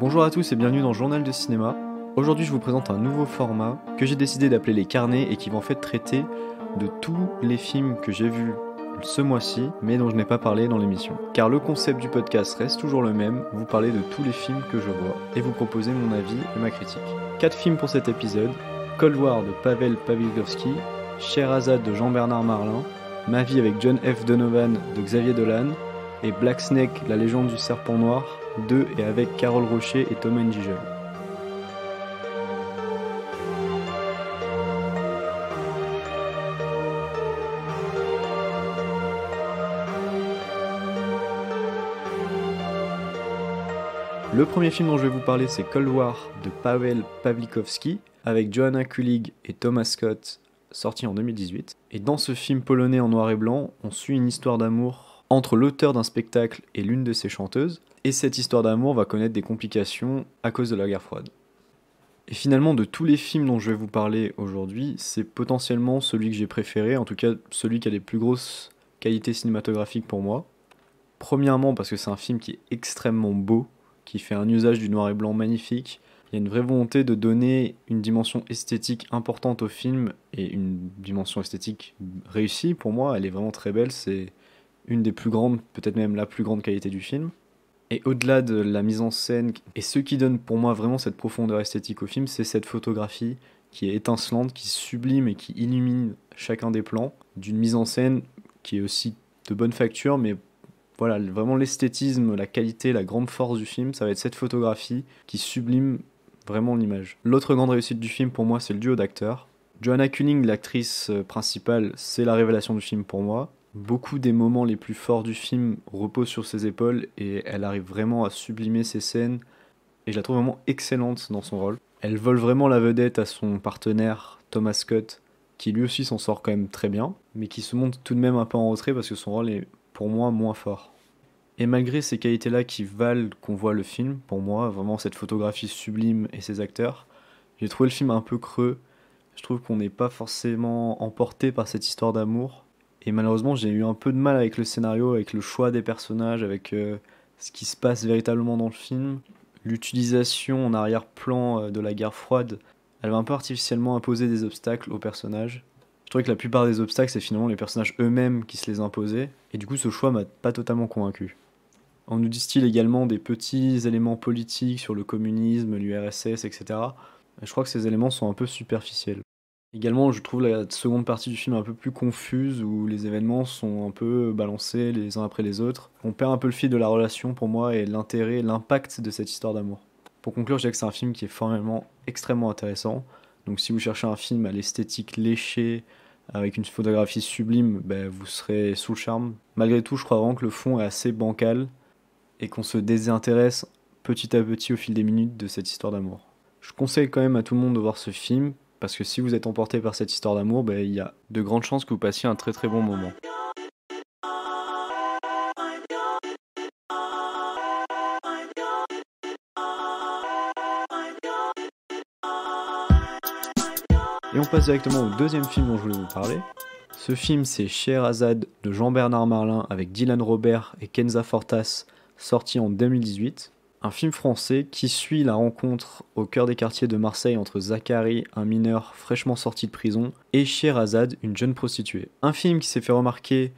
Bonjour à tous et bienvenue dans Journal de cinéma. Aujourd'hui, je vous présente un nouveau format que j'ai décidé d'appeler les carnets et qui va en fait traiter de tous les films que j'ai vus ce mois-ci, mais dont je n'ai pas parlé dans l'émission. Car le concept du podcast reste toujours le même, vous parlez de tous les films que je vois et vous proposez mon avis et ma critique. Quatre films pour cet épisode, Cold War de Pavel Cher Sherazade de Jean-Bernard Marlin, Ma vie avec John F. Donovan de Xavier Dolan et Black Snake, la légende du serpent noir et avec Carole Rocher et Thomas Njigel. Le premier film dont je vais vous parler, c'est Cold War de Pavel Pawlikowski, avec Johanna Kulig et Thomas Scott, sorti en 2018. Et dans ce film polonais en noir et blanc, on suit une histoire d'amour entre l'auteur d'un spectacle et l'une de ses chanteuses, et cette histoire d'amour va connaître des complications à cause de la guerre froide. Et finalement, de tous les films dont je vais vous parler aujourd'hui, c'est potentiellement celui que j'ai préféré, en tout cas celui qui a les plus grosses qualités cinématographiques pour moi. Premièrement parce que c'est un film qui est extrêmement beau, qui fait un usage du noir et blanc magnifique. Il y a une vraie volonté de donner une dimension esthétique importante au film et une dimension esthétique réussie pour moi. Elle est vraiment très belle, c'est une des plus grandes, peut-être même la plus grande qualité du film. Et au-delà de la mise en scène, et ce qui donne pour moi vraiment cette profondeur esthétique au film, c'est cette photographie qui est étincelante, qui sublime et qui illumine chacun des plans, d'une mise en scène qui est aussi de bonne facture, mais voilà, vraiment l'esthétisme, la qualité, la grande force du film, ça va être cette photographie qui sublime vraiment l'image. L'autre grande réussite du film pour moi, c'est le duo d'acteurs. Joanna Cunning, l'actrice principale, c'est la révélation du film pour moi. Beaucoup des moments les plus forts du film reposent sur ses épaules et elle arrive vraiment à sublimer ses scènes et je la trouve vraiment excellente dans son rôle. Elle vole vraiment la vedette à son partenaire Thomas Scott qui lui aussi s'en sort quand même très bien mais qui se montre tout de même un peu en retrait parce que son rôle est pour moi moins fort. Et malgré ces qualités-là qui valent qu'on voit le film, pour moi, vraiment cette photographie sublime et ses acteurs, j'ai trouvé le film un peu creux. Je trouve qu'on n'est pas forcément emporté par cette histoire d'amour. Et malheureusement, j'ai eu un peu de mal avec le scénario, avec le choix des personnages, avec euh, ce qui se passe véritablement dans le film. L'utilisation en arrière-plan euh, de la guerre froide, elle va un peu artificiellement imposer des obstacles aux personnages. Je trouvais que la plupart des obstacles, c'est finalement les personnages eux-mêmes qui se les imposaient, et du coup ce choix m'a pas totalement convaincu. On nous distille également des petits éléments politiques sur le communisme, l'URSS, etc. je crois que ces éléments sont un peu superficiels. Également, je trouve la seconde partie du film un peu plus confuse, où les événements sont un peu balancés les uns après les autres. On perd un peu le fil de la relation pour moi et l'intérêt, l'impact de cette histoire d'amour. Pour conclure, je dirais que c'est un film qui est formellement extrêmement intéressant. Donc si vous cherchez un film à l'esthétique léchée, avec une photographie sublime, ben, vous serez sous le charme. Malgré tout, je crois vraiment que le fond est assez bancal et qu'on se désintéresse petit à petit au fil des minutes de cette histoire d'amour. Je conseille quand même à tout le monde de voir ce film parce que si vous êtes emporté par cette histoire d'amour, ben, il y a de grandes chances que vous passiez un très très bon moment. Et on passe directement au deuxième film dont je voulais vous parler. Ce film, c'est Azad de Jean-Bernard Marlin avec Dylan Robert et Kenza Fortas, sorti en 2018 un film français qui suit la rencontre au cœur des quartiers de Marseille entre Zachary, un mineur fraîchement sorti de prison, et Sherazade, une jeune prostituée. Un film qui s'est fait remarquer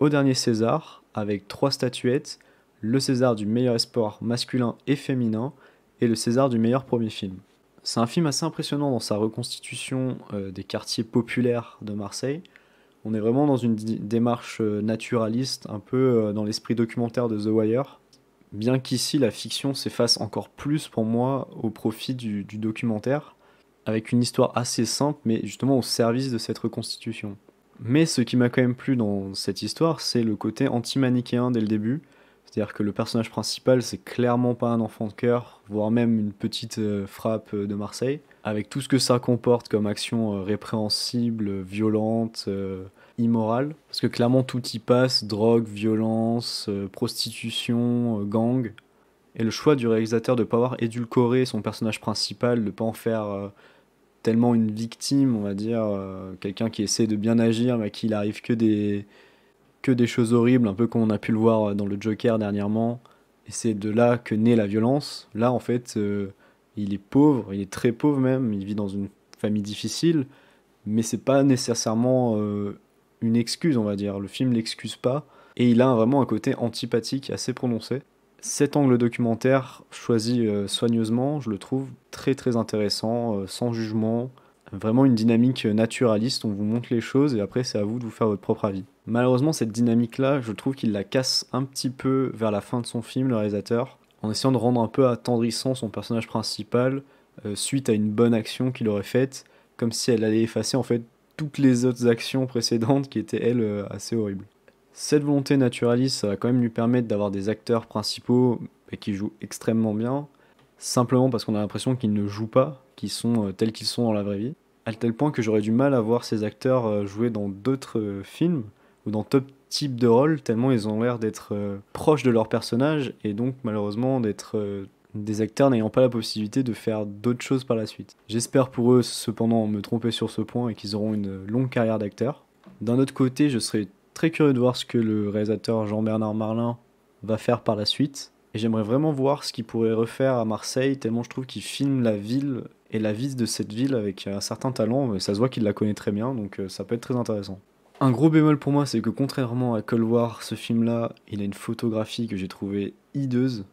au dernier César, avec trois statuettes, le César du meilleur espoir masculin et féminin, et le César du meilleur premier film. C'est un film assez impressionnant dans sa reconstitution euh, des quartiers populaires de Marseille. On est vraiment dans une démarche euh, naturaliste, un peu euh, dans l'esprit documentaire de The Wire bien qu'ici la fiction s'efface encore plus pour moi au profit du, documentaire, avec une histoire assez simple, mais justement au service de cette reconstitution. Mais ce qui m'a quand même plu dans cette histoire, c'est le côté anti-manichéen dès le début, c'est-à-dire que le personnage principal, c'est clairement pas un enfant de cœur, voire même une petite euh, frappe de Marseille, avec tout ce que ça comporte comme action répréhensibles, euh, répréhensible, violente, euh, immoral Parce que clairement, tout y passe drogue, violence, euh, prostitution, euh, gang. Et le choix du réalisateur de ne pas avoir édulcoré son personnage principal, de ne pas en faire euh, tellement une victime, on va dire, quelqu'un qui essaie de bien agir, mais à qui il arrive que des, que des choses horribles, un peu comme on a pu le voir dans le Joker dernièrement. Et c'est de là que naît la violence. Là, en fait, il est pauvre, il est très pauvre même, il vit dans une famille difficile mais c'est pas nécessairement une excuse, on va dire. Le film l'excuse pas. Et il a vraiment un côté antipathique assez prononcé. Cet angle documentaire, choisi euh, soigneusement, je le trouve très très intéressant, euh, sans jugement, vraiment une dynamique naturaliste, on vous montre les choses et après c'est à vous de vous faire votre propre avis. Malheureusement cette dynamique-là, je trouve qu'il la casse un petit peu vers la fin de son film, le réalisateur, en essayant de rendre un peu attendrissant son personnage principal euh, suite à une bonne action qu'il aurait faite, comme si elle allait effacer en fait toutes les autres actions précédentes qui étaient, elles, euh, assez horribles. Cette volonté naturaliste, ça va quand même lui permettre d'avoir des acteurs principaux et qui jouent extrêmement bien, simplement parce qu'on a l'impression qu'ils ne jouent pas, qu'ils sont euh, tels qu'ils sont dans la vraie vie, à tel point que j'aurais du mal à voir ces acteurs euh, jouer dans d'autres films ou dans top type de rôle, tellement ils ont l'air d'être proches de leur personnage et donc malheureusement d'être des acteurs n'ayant pas la possibilité de faire d'autres choses par la suite. J'espère pour eux cependant me tromper sur ce point et qu'ils auront une longue carrière d'acteur. D'un autre côté, je serais très curieux de voir ce que le réalisateur Jean-Bernard Marlin va faire par la suite. Et j'aimerais vraiment voir ce qu'il pourrait refaire à Marseille, tellement je trouve qu'il filme la ville et la vie de cette ville avec un certain talent. Ça se voit qu'il la connaît très bien, donc euh, ça peut être très intéressant. Un gros bémol pour moi, c'est que contrairement à War, ce film-là, il a une photographie que j'ai trouvée hideuse.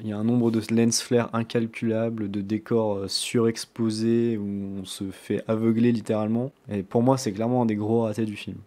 Il y a un nombre de lens flares incalculables, de décors euh, surexposés où on se fait aveugler littéralement. Et pour moi, c'est clairement un des gros ratés du film.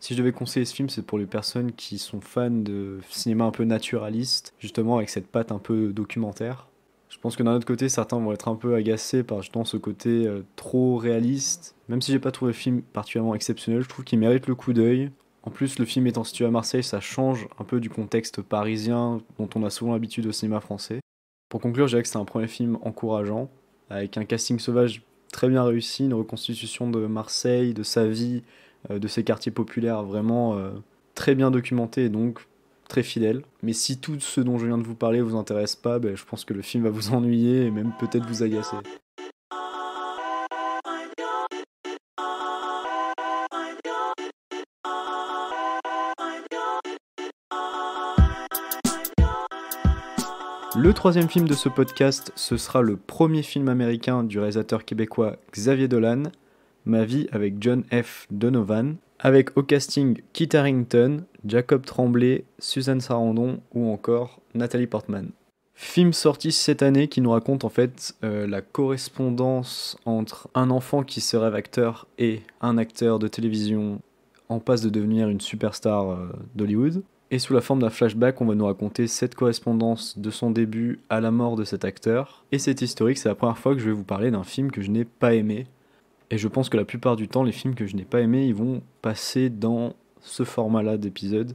Si je devais conseiller ce film, c'est pour les personnes qui sont fans de cinéma un peu naturaliste, justement avec cette patte un peu documentaire. Je pense que d'un autre côté, certains vont être un peu agacés par justement ce côté euh, trop réaliste. Même si j'ai pas trouvé le film particulièrement exceptionnel, je trouve qu'il mérite le coup d'œil. En plus, le film étant situé à Marseille, ça change un peu du contexte parisien dont on a souvent l'habitude au cinéma français. Pour conclure, je dirais que c'est un premier film encourageant, avec un casting sauvage très bien réussi, une reconstitution de Marseille, de sa vie, euh, de ses quartiers populaires vraiment euh, très bien documentée et donc très fidèle. Mais si tout ce dont je viens de vous parler vous intéresse pas, ben, je pense que le film va vous ennuyer et même peut-être vous agacer. Le troisième film de ce podcast, ce sera le premier film américain du réalisateur québécois Xavier Dolan, Ma vie avec John F. Donovan, avec au casting Kit Harrington, Jacob Tremblay, Suzanne Sarandon ou encore Nathalie Portman. Film sorti cette année qui nous raconte en fait euh, la correspondance entre un enfant qui se rêve acteur et un acteur de télévision en passe de devenir une superstar euh, d'Hollywood. Et sous la forme d'un flashback, on va nous raconter cette correspondance de son début à la mort de cet acteur. Et c'est historique, c'est la première fois que je vais vous parler d'un film que je n'ai pas aimé. Et je pense que la plupart du temps, les films que je n'ai pas aimés, ils vont passer dans ce format-là d'épisode.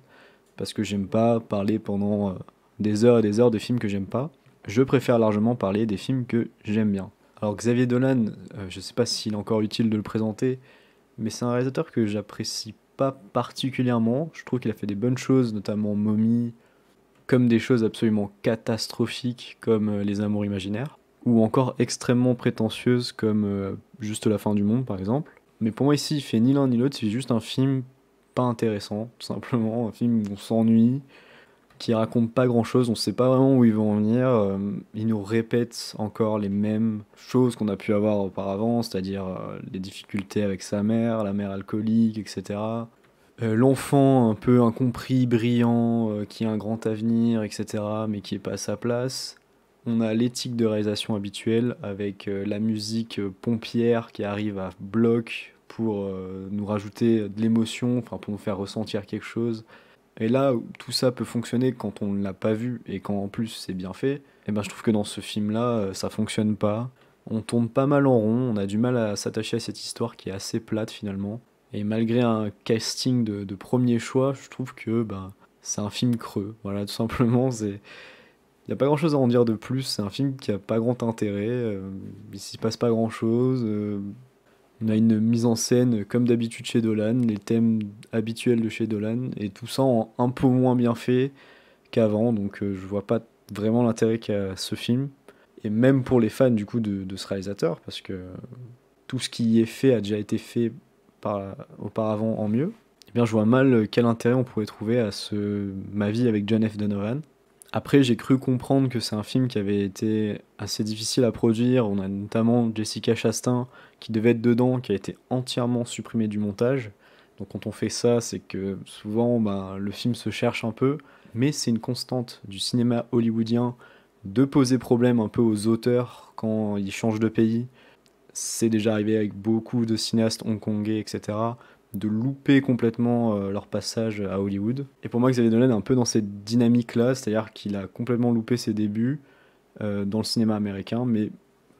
Parce que j'aime pas parler pendant euh, des heures et des heures de films que j'aime pas. Je préfère largement parler des films que j'aime bien. Alors Xavier Dolan, euh, je sais pas s'il est encore utile de le présenter, mais c'est un réalisateur que j'apprécie particulièrement. Je trouve qu'il a fait des bonnes choses, notamment Mommy, comme des choses absolument catastrophiques comme euh, Les Amours Imaginaires, ou encore extrêmement prétentieuses comme euh, Juste la fin du monde par exemple. Mais pour moi ici, il fait ni l'un ni l'autre, c'est juste un film pas intéressant, tout simplement, un film où on s'ennuie, qui raconte pas grand chose, on sait pas vraiment où ils vont en venir. Euh, ils nous répètent encore les mêmes choses qu'on a pu avoir auparavant, c'est-à-dire euh, les difficultés avec sa mère, la mère alcoolique, etc. Euh, l'enfant un peu incompris, brillant, qui a un grand avenir, etc., mais qui est pas à sa place. On a l'éthique de réalisation habituelle avec la musique pompière qui arrive à bloc pour nous rajouter de l'émotion, pour nous faire ressentir quelque chose. Et là, tout ça peut fonctionner quand on ne l'a pas vu et quand en plus c'est bien fait, et eh ben je trouve que dans ce film-là, euh, ça fonctionne pas. On tombe pas mal en rond, on a du mal à s'attacher à cette histoire qui est assez plate finalement. Et malgré un casting de, premier choix, je trouve que ben, c'est un film creux. Voilà, tout simplement, c'est. Il n'y a pas grand chose à en dire de plus, c'est un film qui a pas grand intérêt, il euh, il s'y passe pas grand chose, euh, on a une mise en scène comme d'habitude chez Dolan, les thèmes habituels de chez Dolan, et tout ça en un peu moins bien fait qu'avant, donc euh, je vois pas vraiment l'intérêt qu'a ce film. Et même pour les fans du coup de, ce réalisateur, parce que tout ce qui y est fait a déjà été fait auparavant en mieux, et eh bien je vois mal quel intérêt on pourrait trouver à ce Ma vie avec John F. Donovan. Après, j'ai cru comprendre que c'est un film qui avait été assez difficile à produire. On a notamment Jessica Chastain qui devait être dedans, qui a été entièrement supprimée du montage. Donc quand on fait ça, c'est que souvent ben, le film se cherche un peu, mais c'est une constante du cinéma hollywoodien de poser problème un peu aux auteurs quand ils changent de pays. C'est déjà arrivé avec beaucoup de cinéastes hongkongais, etc de louper complètement euh, leur passage à Hollywood. Et pour moi, Xavier Dolan est un peu dans cette dynamique-là, c'est-à-dire qu'il a complètement loupé ses débuts euh, dans le cinéma américain, mais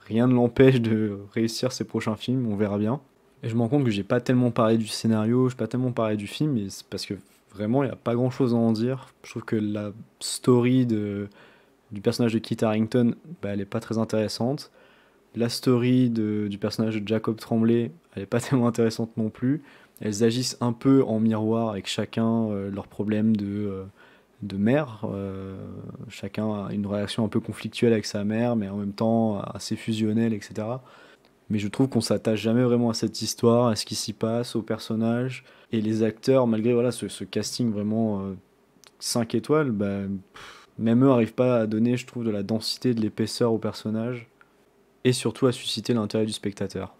rien ne l'empêche de réussir ses prochains films, on verra bien. Et je me rends compte que j'ai pas tellement parlé du scénario, j'ai pas tellement parlé du film, mais c'est parce que vraiment, il n'y a pas grand-chose à en dire. Je trouve que la story de, du personnage de Kit Harrington, bah, elle n'est pas très intéressante. La story de, du personnage de Jacob Tremblay, elle est pas tellement intéressante non plus elles agissent un peu en miroir avec chacun euh, leur problème de, euh, de mère. Euh, chacun a une relation un peu conflictuelle avec sa mère, mais en même temps assez fusionnelle, etc. Mais je trouve qu'on s'attache jamais vraiment à cette histoire, à ce qui s'y passe, aux personnages. Et les acteurs, malgré voilà, ce, casting vraiment 5 étoiles, bah, même eux n'arrivent pas à donner, je trouve, de la densité, de l'épaisseur au personnage et surtout à susciter l'intérêt du spectateur.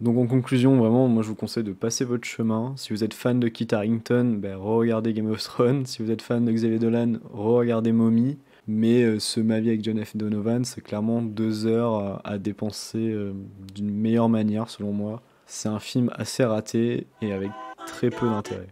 Donc en conclusion, vraiment, moi je vous conseille de passer votre chemin. Si vous êtes fan de Kit Harrington, ben, regardez Game of Thrones. Si vous êtes fan de Xavier Dolan, regardez Mommy. Mais euh, ce Ma vie avec John F. Donovan, c'est clairement deux heures à, dépenser euh, d'une meilleure manière, selon moi. C'est un film assez raté et avec très peu d'intérêt.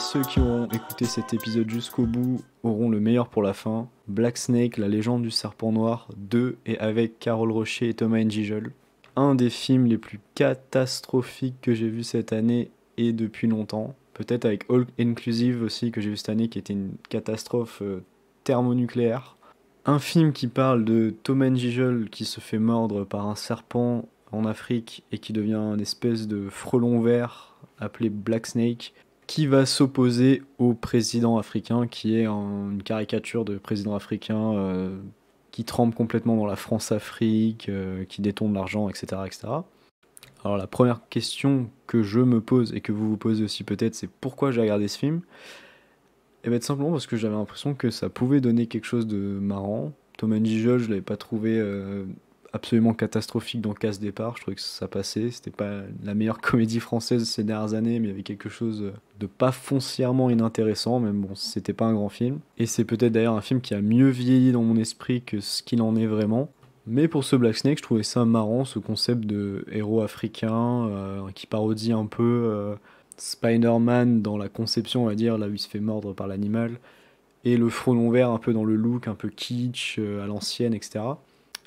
ceux qui auront écouté cet épisode jusqu'au bout auront le meilleur pour la fin. Black Snake, la légende du serpent noir, 2 et avec Carole Rocher et Thomas N'Gijol. Un des films les plus catastrophiques que j'ai vu cette année et depuis longtemps. Peut-être avec All Inclusive aussi que j'ai vu cette année qui était une catastrophe euh, thermonucléaire. Un film qui parle de Thomas N'Gijol qui se fait mordre par un serpent en Afrique et qui devient une espèce de frelon vert appelé Black Snake qui va s'opposer au président africain, qui est une caricature de président africain euh, qui trempe complètement dans la France-Afrique, euh, qui détourne l'argent, etc., etc. Alors la première question que je me pose et que vous vous posez aussi peut-être, c'est pourquoi j'ai regardé ce film Et eh bien tout simplement parce que j'avais l'impression que ça pouvait donner quelque chose de marrant. Thomas and je je l'avais pas trouvé euh, absolument catastrophique dans Casse Départ. Je trouvais que ça passait. C'était pas la meilleure comédie française ces dernières années, mais il y avait quelque chose de pas foncièrement inintéressant, même bon, c'était pas un grand film. Et c'est peut-être d'ailleurs un film qui a mieux vieilli dans mon esprit que ce qu'il en est vraiment. Mais pour ce Black Snake, je trouvais ça marrant, ce concept de héros africain euh, qui parodie un peu euh, Spider-Man dans la conception, on va dire, là où il se fait mordre par l'animal, et le frelon vert un peu dans le look, un peu kitsch, euh, à l'ancienne, etc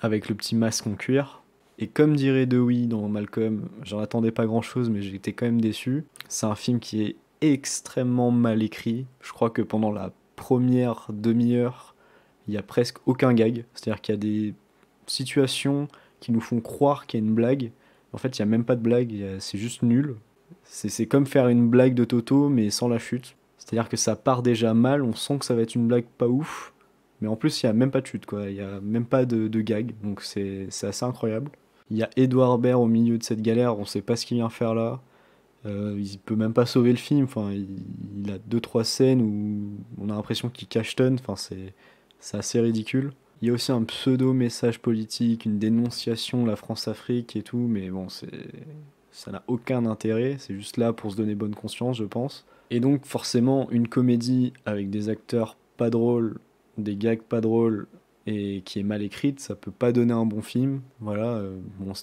avec le petit masque en cuir. Et comme dirait Dewey dans Malcolm, j'en attendais pas grand chose, mais j'étais quand même déçu. C'est un film qui est extrêmement mal écrit. Je crois que pendant la première demi-heure, il n'y a presque aucun gag. C'est-à-dire qu'il y a des situations qui nous font croire qu'il y a une blague. En fait, il n'y a même pas de blague, c'est juste nul. C'est comme faire une blague de Toto, mais sans la chute. C'est-à-dire que ça part déjà mal, on sent que ça va être une blague pas ouf, mais en plus, il n'y a même pas de chute, quoi. Il n'y a même pas de, gag. Donc c'est assez incroyable. Il y a Edouard Baird au milieu de cette galère. On ne sait pas ce qu'il vient faire là. Euh, il peut même pas sauver le film. Enfin, il, a deux trois scènes où on a l'impression qu'il cache tonne. Enfin, c'est assez ridicule. Il y a aussi un pseudo message politique, une dénonciation de la France-Afrique et tout, mais bon, c'est ça n'a aucun intérêt. C'est juste là pour se donner bonne conscience, je pense. Et donc forcément, une comédie avec des acteurs pas drôles des gags pas drôles et qui est mal écrite, ça peut pas donner un bon film. Voilà, euh,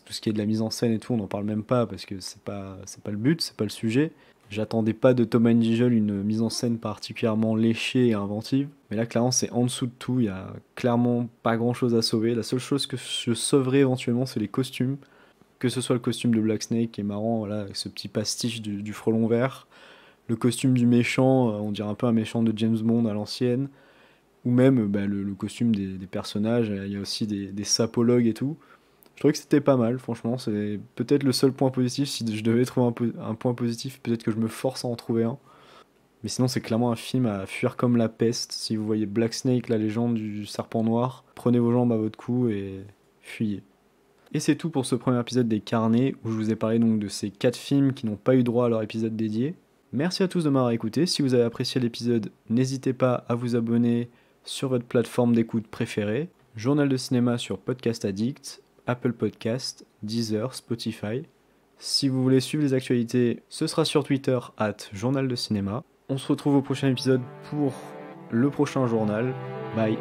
tout ce qui est de la mise en scène et tout, on n'en parle même pas parce que c'est pas c'est pas le but, c'est pas le sujet. J'attendais pas de Thomas Nigel une mise en scène particulièrement léchée et inventive, mais là clairement c'est en dessous de tout, il y a clairement pas grand chose à sauver. La seule chose que je sauverai éventuellement, c'est les costumes. Que ce soit le costume de Black Snake qui est marrant, voilà, avec ce petit pastiche du, du frelon vert, le costume du méchant, euh, on dirait un peu un méchant de James Bond à l'ancienne ou même euh, bah, le, costume des, personnages, euh, il y a aussi des, sapologues et tout. Je trouvais que c'était pas mal, franchement, c'est peut-être le seul point positif, si je devais trouver un, point positif, peut-être que je me force à en trouver un. Mais sinon, c'est clairement un film à fuir comme la peste. Si vous voyez Black Snake, la légende du serpent noir, prenez vos jambes à votre cou et fuyez. Et c'est tout pour ce premier épisode des Carnets, où je vous ai parlé donc de ces 4 films qui n'ont pas eu droit à leur épisode dédié. Merci à tous de m'avoir écouté. Si vous avez apprécié l'épisode, n'hésitez pas à vous abonner, sur votre plateforme d'écoute préférée, Journal de cinéma sur Podcast Addict, Apple Podcast, Deezer, Spotify. Si vous voulez suivre les actualités, ce sera sur Twitter, at Journal de cinéma. On se retrouve au prochain épisode pour le prochain journal. Bye